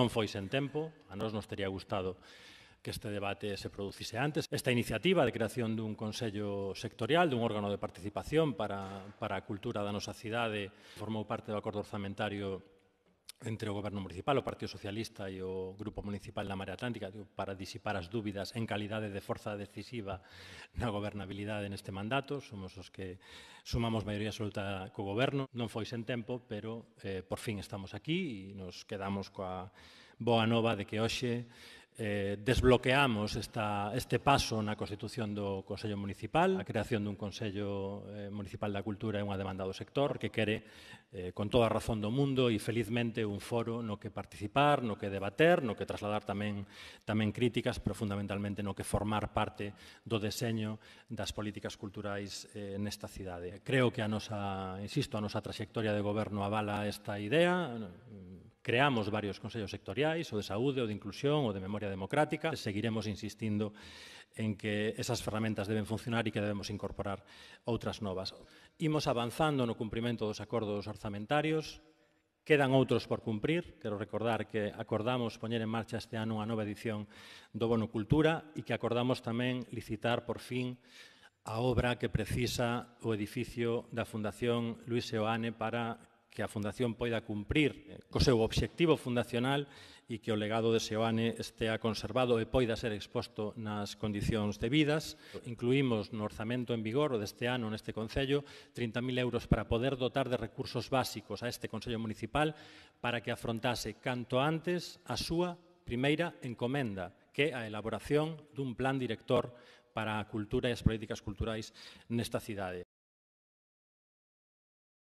Non foi sen tempo, a nós nos teria gustado que este debate se producise antes. Esta iniciativa de creación dun Consello Sectorial, dun órgano de participación para, para a cultura da nosa cidade, formou parte do acordo orzamentario entre o Goberno Municipal, o Partido Socialista e o Grupo Municipal da Mare Atlántica para disipar as dúbidas en calidade de forza decisiva na gobernabilidade neste mandato. Somos os que sumamos maioría absoluta co Goberno. Non foi sen tempo, pero eh, por fin estamos aquí e nos quedamos coa boa nova de que hoxe eh, desbloqueamos esta, este paso na constitución do Consello Municipal, a creación dun Consello eh, Municipal da Cultura é unha demanda do sector que quere, eh, con toda a razón do mundo e felizmente, un foro no que participar, no que debater, no que trasladar tamén, tamén críticas, pero fundamentalmente no que formar parte do deseño das políticas culturais eh, nesta cidade. Creo que a nosa, insisto, a nosa trayectoria de goberno avala esta idea, Creamos varios consellos sectoriais, o de saúde, o de inclusión, o de memoria democrática. Seguiremos insistindo en que esas ferramentas deben funcionar e que debemos incorporar outras novas. Imos avanzando no cumprimento dos acordos orzamentarios, Quedan outros por cumprir. Quero recordar que acordamos poñer en marcha este ano unha nova edición do Bono Cultura e que acordamos tamén licitar por fin a obra que precisa o edificio da Fundación Luis Seoane para que a Fundación poida cumprir eh, co seu obxectivo fundacional e que o legado de Seoane estea conservado e poida ser exposto nas condicións debidas. Incluímos no orzamento en vigor o deste ano neste Concello 30.000 euros para poder dotar de recursos básicos a este Concello Municipal para que afrontase canto antes a súa primeira encomenda, que é a elaboración dun plan director para a cultura e as políticas culturais nesta cidade.